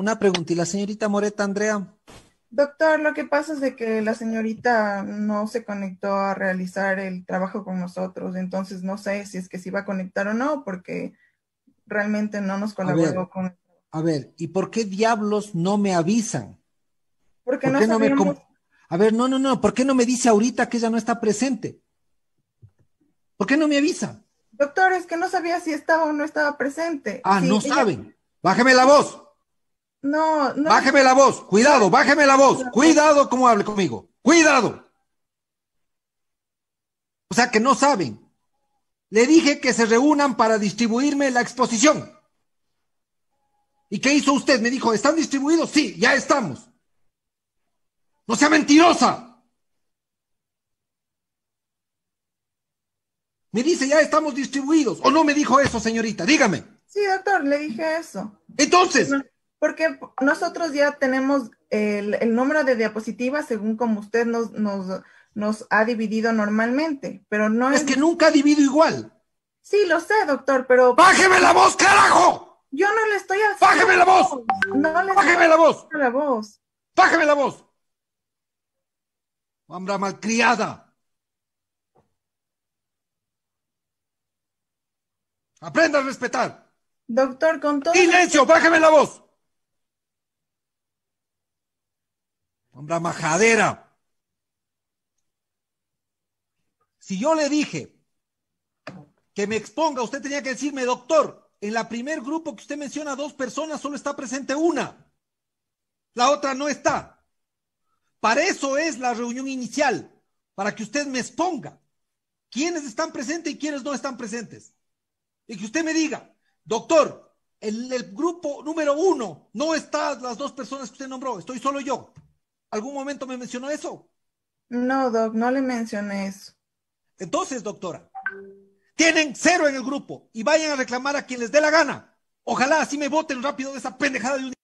Una pregunta, ¿y la señorita Moreta, Andrea? Doctor, lo que pasa es de que la señorita no se conectó a realizar el trabajo con nosotros, entonces no sé si es que se iba a conectar o no, porque realmente no nos colaboró con... A ver, ¿y por qué diablos no me avisan? Porque ¿Por no, qué no A ver, no, no, no, ¿por qué no me dice ahorita que ella no está presente? ¿Por qué no me avisa? Doctor, es que no sabía si estaba o no estaba presente. Ah, no saben. Bájeme la voz. No, no. Bájeme la voz, cuidado, bájeme la voz, cuidado cómo hable conmigo, cuidado. O sea que no saben. Le dije que se reúnan para distribuirme la exposición. ¿Y qué hizo usted? Me dijo, ¿están distribuidos? Sí, ya estamos. No sea mentirosa. Me dice, ya estamos distribuidos. ¿O no me dijo eso, señorita? Dígame. Sí, doctor, le dije eso. Entonces, porque nosotros ya tenemos el, el número de diapositivas según como usted nos, nos, nos ha dividido normalmente, pero no es... Es que nunca divido igual. Sí, lo sé, doctor, pero... ¡Bájeme la voz, carajo! Yo no le estoy haciendo... ¡Bájeme la voz! No le ¡Bájeme la voz! la voz! ¡Bájeme la voz! ¡Hambra malcriada! ¡Aprenda a respetar! Doctor, con todo... ¡Silencio! ¡Bájeme la voz! la majadera. Si yo le dije que me exponga, usted tenía que decirme, doctor, en la primer grupo que usted menciona dos personas, solo está presente una. La otra no está. Para eso es la reunión inicial, para que usted me exponga quiénes están presentes y quiénes no están presentes. Y que usted me diga, doctor, en el grupo número uno no están las dos personas que usted nombró, estoy solo yo. ¿Algún momento me mencionó eso? No, doc, no le mencioné eso. Entonces, doctora, tienen cero en el grupo y vayan a reclamar a quien les dé la gana. Ojalá así me voten rápido de esa pendejada de un...